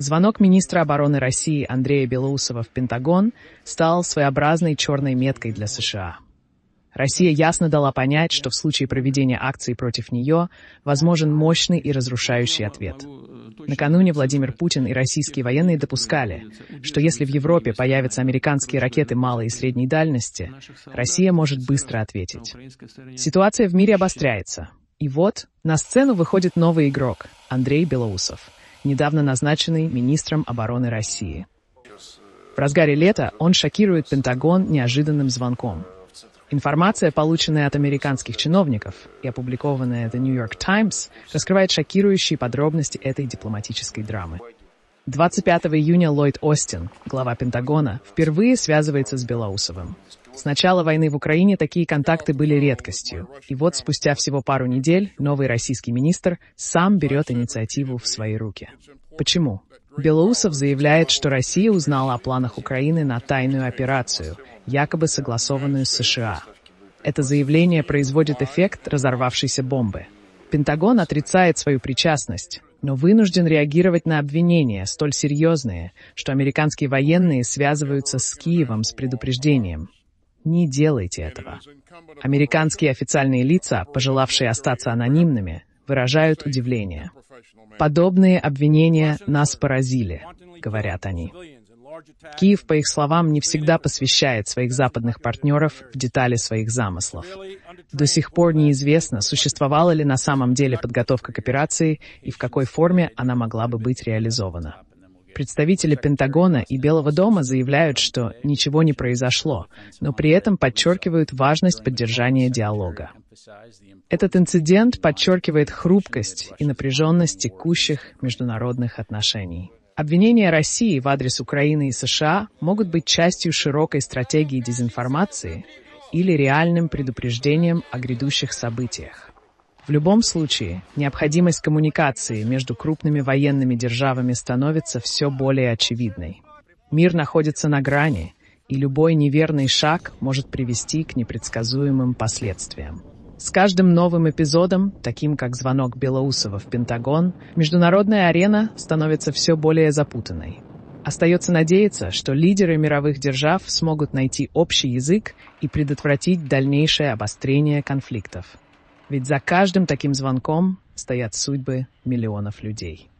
Звонок министра обороны России Андрея Белоусова в Пентагон стал своеобразной черной меткой для США. Россия ясно дала понять, что в случае проведения акции против нее возможен мощный и разрушающий ответ. Накануне Владимир Путин и российские военные допускали, что если в Европе появятся американские ракеты малой и средней дальности, Россия может быстро ответить. Ситуация в мире обостряется. И вот на сцену выходит новый игрок — Андрей Белоусов — недавно назначенный министром обороны России. В разгаре лета он шокирует Пентагон неожиданным звонком. Информация, полученная от американских чиновников и опубликованная The New York Times, раскрывает шокирующие подробности этой дипломатической драмы. 25 июня Ллойд Остин, глава Пентагона, впервые связывается с Белоусовым. С начала войны в Украине такие контакты были редкостью. И вот спустя всего пару недель новый российский министр сам берет инициативу в свои руки. Почему? Белоусов заявляет, что Россия узнала о планах Украины на тайную операцию, якобы согласованную с США. Это заявление производит эффект разорвавшейся бомбы. Пентагон отрицает свою причастность, но вынужден реагировать на обвинения, столь серьезные, что американские военные связываются с Киевом с предупреждением. Не делайте этого. Американские официальные лица, пожелавшие остаться анонимными, выражают удивление. Подобные обвинения нас поразили, говорят они. Киев, по их словам, не всегда посвящает своих западных партнеров в детали своих замыслов. До сих пор неизвестно, существовала ли на самом деле подготовка к операции и в какой форме она могла бы быть реализована. Представители Пентагона и Белого дома заявляют, что ничего не произошло, но при этом подчеркивают важность поддержания диалога. Этот инцидент подчеркивает хрупкость и напряженность текущих международных отношений. Обвинения России в адрес Украины и США могут быть частью широкой стратегии дезинформации, или реальным предупреждением о грядущих событиях. В любом случае, необходимость коммуникации между крупными военными державами становится все более очевидной. Мир находится на грани, и любой неверный шаг может привести к непредсказуемым последствиям. С каждым новым эпизодом, таким как звонок Белоусова в Пентагон, международная арена становится все более запутанной. Остается надеяться, что лидеры мировых держав смогут найти общий язык и предотвратить дальнейшее обострение конфликтов. Ведь за каждым таким звонком стоят судьбы миллионов людей.